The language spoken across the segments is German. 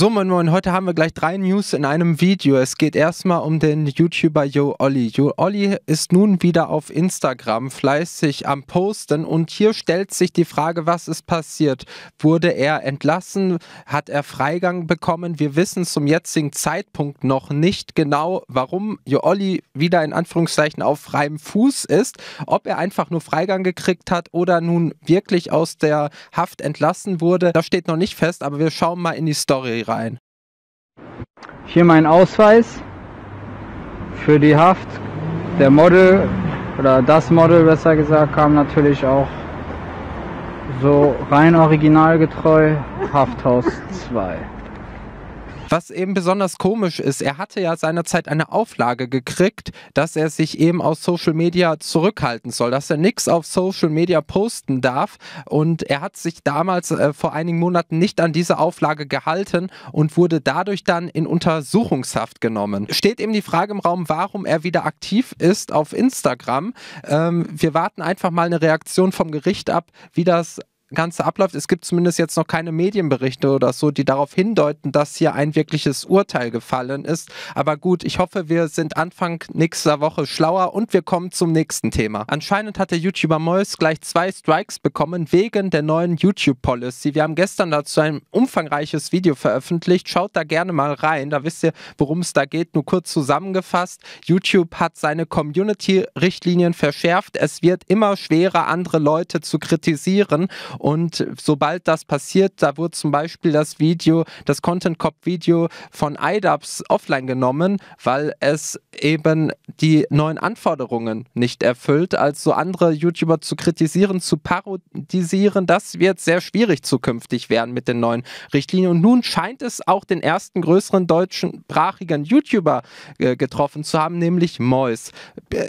So, moin moin, heute haben wir gleich drei News in einem Video. Es geht erstmal um den YouTuber Yo Olli. Yo Olli ist nun wieder auf Instagram fleißig am Posten und hier stellt sich die Frage, was ist passiert? Wurde er entlassen? Hat er Freigang bekommen? Wir wissen zum jetzigen Zeitpunkt noch nicht genau, warum Yo Olli wieder in Anführungszeichen auf freiem Fuß ist. Ob er einfach nur Freigang gekriegt hat oder nun wirklich aus der Haft entlassen wurde, das steht noch nicht fest, aber wir schauen mal in die Story Tiere Hier mein Ausweis für die Haft. Der Model oder das Model besser gesagt kam natürlich auch so rein originalgetreu Hafthaus 2. Was eben besonders komisch ist, er hatte ja seinerzeit eine Auflage gekriegt, dass er sich eben aus Social Media zurückhalten soll, dass er nichts auf Social Media posten darf. Und er hat sich damals äh, vor einigen Monaten nicht an diese Auflage gehalten und wurde dadurch dann in Untersuchungshaft genommen. Steht eben die Frage im Raum, warum er wieder aktiv ist auf Instagram. Ähm, wir warten einfach mal eine Reaktion vom Gericht ab, wie das Ganze abläuft. Es gibt zumindest jetzt noch keine Medienberichte oder so, die darauf hindeuten, dass hier ein wirkliches Urteil gefallen ist. Aber gut, ich hoffe, wir sind Anfang nächster Woche schlauer und wir kommen zum nächsten Thema. Anscheinend hat der YouTuber Mois gleich zwei Strikes bekommen wegen der neuen YouTube-Policy. Wir haben gestern dazu ein umfangreiches Video veröffentlicht. Schaut da gerne mal rein. Da wisst ihr, worum es da geht. Nur kurz zusammengefasst. YouTube hat seine Community-Richtlinien verschärft. Es wird immer schwerer, andere Leute zu kritisieren. Und sobald das passiert, da wurde zum Beispiel das Video, das Content Cop Video von IDAPS offline genommen, weil es eben die neuen Anforderungen nicht erfüllt. Also andere YouTuber zu kritisieren, zu parodisieren, das wird sehr schwierig zukünftig werden mit den neuen Richtlinien. Und nun scheint es auch den ersten größeren deutschsprachigen YouTuber äh, getroffen zu haben, nämlich Mois.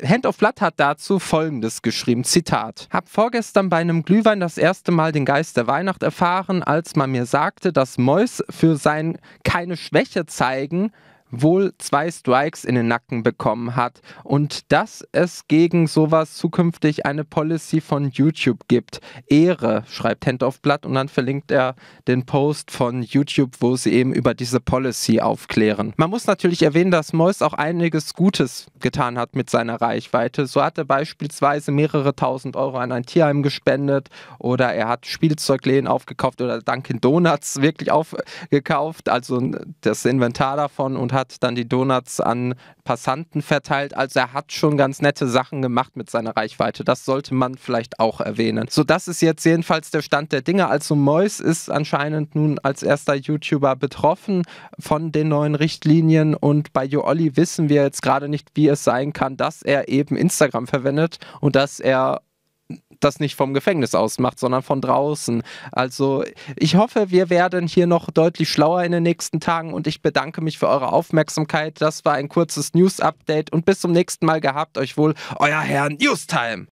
Hand of Blood hat dazu folgendes geschrieben: Zitat. Hab vorgestern bei einem Glühwein das erste Mal Mal den Geist der Weihnacht erfahren, als man mir sagte, dass Mois für sein keine Schwäche zeigen wohl zwei Strikes in den Nacken bekommen hat und dass es gegen sowas zukünftig eine Policy von YouTube gibt. Ehre, schreibt Hand of Blood und dann verlinkt er den Post von YouTube, wo sie eben über diese Policy aufklären. Man muss natürlich erwähnen, dass Mois auch einiges Gutes getan hat mit seiner Reichweite. So hat er beispielsweise mehrere tausend Euro an ein Tierheim gespendet oder er hat Spielzeuglehen aufgekauft oder Dunkin Donuts wirklich aufgekauft, also das Inventar davon und hat hat dann die Donuts an Passanten verteilt. Also er hat schon ganz nette Sachen gemacht mit seiner Reichweite. Das sollte man vielleicht auch erwähnen. So, das ist jetzt jedenfalls der Stand der Dinge. Also Mois ist anscheinend nun als erster YouTuber betroffen von den neuen Richtlinien und bei Joolli wissen wir jetzt gerade nicht, wie es sein kann, dass er eben Instagram verwendet und dass er das nicht vom Gefängnis aus macht, sondern von draußen. Also ich hoffe, wir werden hier noch deutlich schlauer in den nächsten Tagen und ich bedanke mich für eure Aufmerksamkeit. Das war ein kurzes News-Update und bis zum nächsten Mal gehabt euch wohl, euer Herr Newstime.